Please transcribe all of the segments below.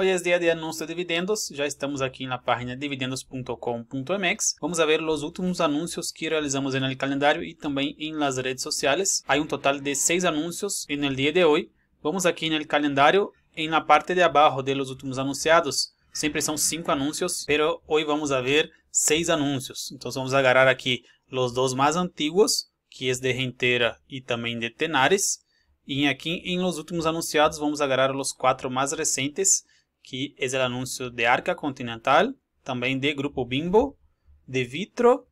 Hoy es anuncia de de dividendos, já estamos aqui na página dividendos.com.mx. Vamos ver os últimos anúncios que realizamos no calendário e também em las redes sociais. Há um total de seis anúncios no dia de hoje. Vamos aqui no calendário, em la parte de abaixo de los últimos anunciados. Sempre são cinco anúncios, pero hoje vamos ver seis anúncios. Então vamos agarrar aqui os dois mais antigos, que é de Rentera e também de Tenares. E aqui em los últimos anunciados vamos agarrar os quatro mais recentes que é o anúncio de Arca Continental, também de Grupo Bimbo, de Vitro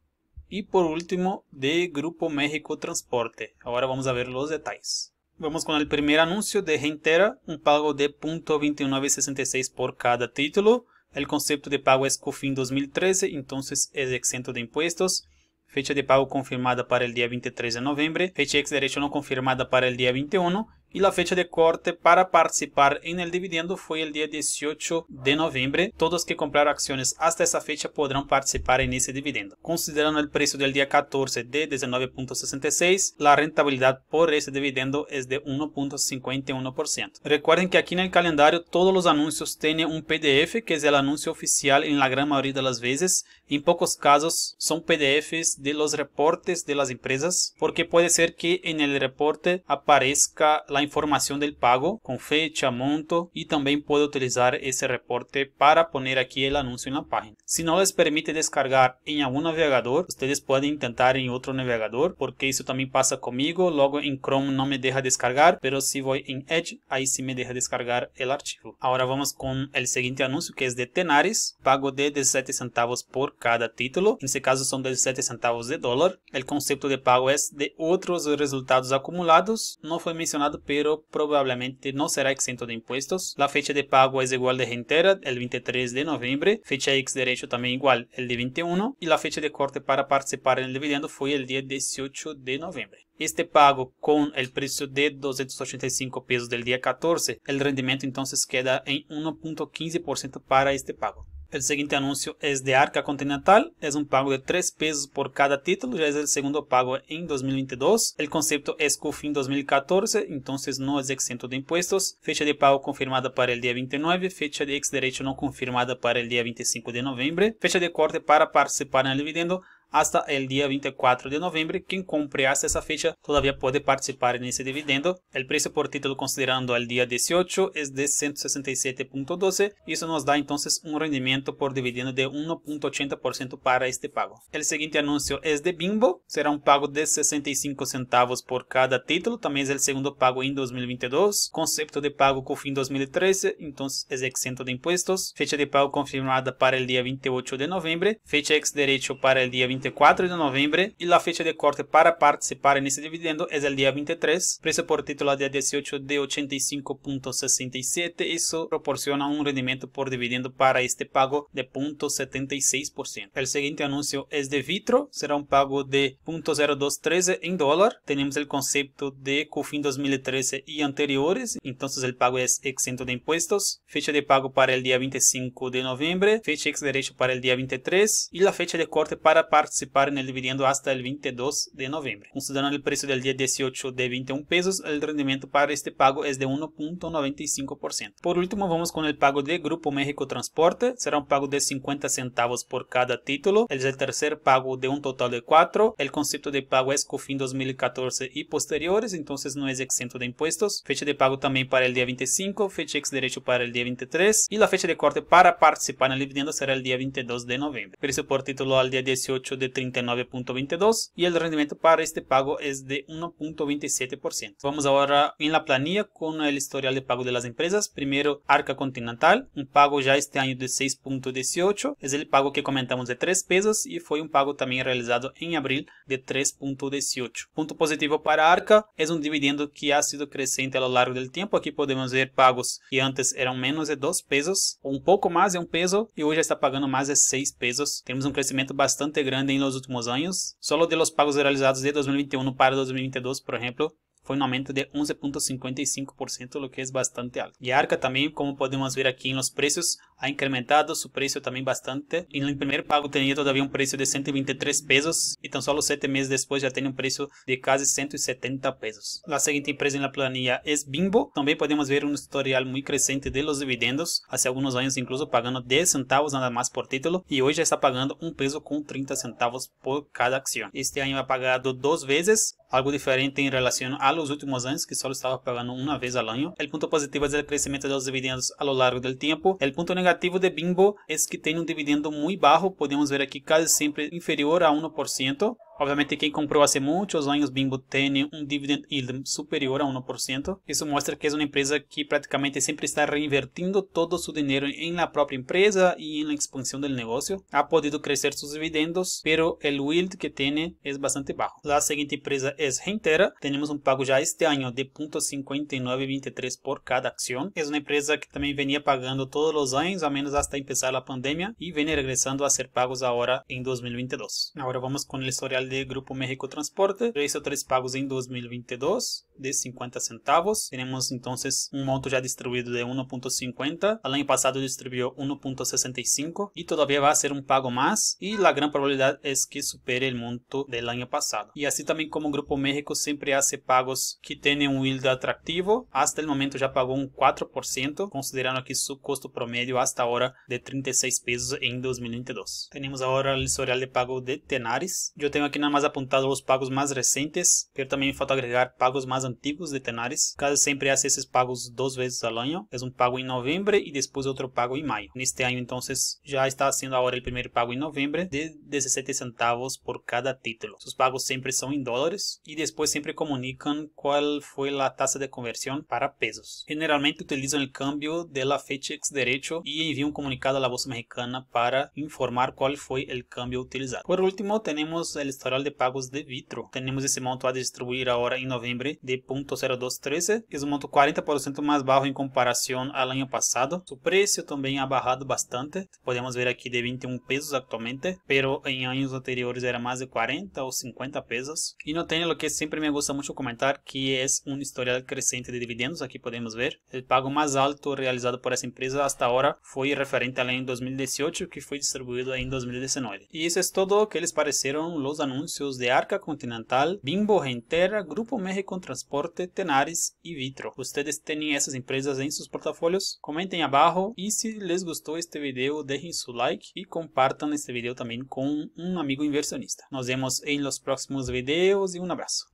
e por último de Grupo México Transporte. Agora vamos a ver os detalhes. Vamos com o primeiro anúncio de Rentera, um pago de .2966 por cada título. O conceito de pago é COFIN 2013, então é exento de impostos. Fecha de pago confirmada para o dia 23 de novembro. Fecha ex-direito não confirmada para o dia 21. y la fecha de corte para participar en el dividendo fue el día 18 de noviembre. Todos que compraron acciones hasta esa fecha podrán participar en ese dividendo. Considerando el precio del día 14 de 19.66, la rentabilidad por ese dividendo es de 1.51%. Recuerden que aquí en el calendario todos los anuncios tienen un PDF que es el anuncio oficial en la gran mayoría de las veces. En pocos casos son PDFs de los reportes de las empresas porque puede ser que en el reporte aparezca la información. informação del pago com fecha, monto e também pode utilizar esse reporte para poner aqui o anúncio na página. Se não les permite descargar em algum navegador, vocês podem tentar em outro navegador porque isso também passa comigo. Logo em Chrome não me deja descargar, pero se voy em Edge, aí sim me deja descargar o artigo. Agora vamos com o seguinte anúncio, que é de Tenaris, pago de 17 centavos por cada título. Nesse caso são 17 centavos de dólar. O conceito de pago é de outros resultados acumulados. Não foi mencionado pero probablemente no será exento de impuestos. La fecha de pago es igual de entera, el 23 de noviembre. Fecha ex derecho también igual, el de 21. Y la fecha de corte para participar en el dividendo fue el día 18 de noviembre. Este pago con el precio de 285 pesos del día 14, el rendimiento entonces queda en 1.15% para este pago. El siguiente anuncio es de Arca Continental, es un pago de 3 pesos por cada título, ya es el segundo pago en 2022. El concepto es COFIN 2014, entonces no es exento de impuestos. Fecha de pago confirmada para el día 29, fecha de ex derecho no confirmada para el día 25 de noviembre, fecha de corte para participar en el dividendo hasta el día 24 de noviembre. Quien compre hasta esa fecha todavía puede participar en ese dividendo. El precio por título considerando al día 18 es de 167.12 y eso nos da entonces un rendimiento por dividendo de 1.80% para este pago. El siguiente anuncio es de Bimbo, será un pago de 65 centavos por cada título, también es el segundo pago en 2022, concepto de pago con fin 2013, entonces es exento de impuestos, fecha de pago confirmada para el día 28 de noviembre, fecha ex derecho para el día 20 24 de novembro e a fecha de corte para participar en ese dividendo é o dia 23. preço por título a dia 18 de 85.67. isso proporciona um rendimento por dividendo para este pago de 0.76%. o seguinte anuncio é de Vitro. Será um pago de 0.0213 em dólar. temos o concepto de COFIN 2013 e anteriores. então o pago é exento de impuestos. Fecha de pago para o dia 25 de novembro Fecha ex direito para o dia 23. e a fecha de corte para participar participar en el dividendo hasta el 22 de noviembre. Considerando el precio del día 18 de 21 pesos, el rendimiento para este pago es de 1.95%. Por último, vamos con el pago de Grupo México Transporte. Será un pago de 50 centavos por cada título. Es el tercer pago de un total de 4. El concepto de pago es COFIN 2014 y posteriores, entonces no es exento de impuestos. Fecha de pago también para el día 25, fecha ex derecho para el día 23 y la fecha de corte para participar en el dividendo será el día 22 de noviembre. Precio por título al día 18 de 39.22 y el rendimiento para este pago es de 1.27%. Vamos ahora en la planilla con el historial de pago de las empresas. Primero, Arca Continental, un pago ya este año de 6.18, es el pago que comentamos de 3 pesos y fue un pago también realizado en abril de 3.18. Punto positivo para Arca es un dividendo que ha sido creciente a lo largo del tiempo. Aquí podemos ver pagos que antes eran menos de 2 pesos, un poco más de 1 peso y hoy ya está pagando más de 6 pesos. Tenemos un crecimiento bastante grande en nos últimos anos, só de los pagos realizados de 2021 para 2022, por exemplo foi um aumento de 11.55%, o que é bastante alto. E Arca também, como podemos ver aqui nos preços, ha incrementado seu preço também bastante. E no primeiro pago tinha todavia um preço de 123 pesos e tan só 7 meses depois já tem um preço de casi 170 pesos. La seguinte empresa na planilha é Bimbo. Também podemos ver um historial muito crescente de los dividendos, hace alguns anos, incluso pagando 10 centavos nada mais por título e hoje está pagando um peso com 30 centavos por cada ação. Este ano ha pagado duas vezes, algo diferente em relação ao os últimos anos que solo estava pagando uma vez al año. O ponto positivo é o crescimento dos dividendos a lo largo tempo. O ponto negativo de Bimbo é que tem um dividendo muito baixo. podemos ver aqui, quase sempre inferior a 1%. Obviamente, quem comprou há muitos anos Bimbo tem um dividend yield superior a 1%. Isso mostra que é uma empresa que praticamente sempre está reinvertindo todo o seu dinheiro em na própria empresa e na expansão do negócio. Ha podido crescer seus dividendos, pero o yield que tem é bastante baixo. A seguinte empresa é Rentera. Temos um pago já este ano de 0.5923 por cada ação. É uma empresa que também venia pagando todos os anos, a menos até começar a pandemia, e vem regressando a ser pagos agora em 2022. Agora vamos com o historial de Grupo México Transporte, três ou três pagos em 2022 de 50 centavos. temos então um monto já distribuído de 1.50. além passado distribuiu 1.65 e todavia vai ser um pago mais e a grande probabilidade é que supere o monto del ano passado. e assim também como Grupo México sempre hace pagos que têm um yield atractivo, até o momento já pagou um 4%, considerando aqui o custo promedio até agora de 36 pesos em 2022. temos agora o historial de pago de Tenaris. eu tenho aqui aqui não mais apontado os pagos mais recentes, pero também falta agregar pagos mais antigos de Tenaris, caso sempre haja esses pagos duas vezes ao ano, é um pago em novembro e depois outro pago em maio. Neste ano, então, já está sendo agora o primeiro pago em novembro de 17 centavos por cada título. Os pagos sempre são em dólares e depois sempre comunicam qual foi a taxa de conversão para pesos. Generalmente utilizam o câmbio de la fecha ex derecho e enviam um comunicado à Bolsa Mexicana para informar qual foi o câmbio utilizado. Por último, temos o Pastoral de Pagos de Vitro. Temos esse monto a distribuir agora em novembro de 0.0213. é um monto 40% mais baixo em comparação ao ano passado. Su preço também ha bajado bastante. Podemos ver aqui de 21 pesos actualmente, pero em anos anteriores era mais de 40 ou 50 pesos. E não tem lo que sempre me gusta muito comentar, que é um historial crescente de dividendos. Aqui podemos ver o pago mais alto realizado por essa empresa hasta agora foi referente al año 2018, que foi distribuído em 2019. E isso é todo que eles pareceram los anúncios. Anúncios de Arca Continental, Bimbo Rentera, Grupo México Transporte, Tenares e Vitro. Vocês têm essas empresas em seus portafólios? Comentem abaixo e se les gostou este vídeo, deixem seu like e compartam este vídeo também com um amigo inversionista. Nos vemos em los próximos vídeos e um abraço.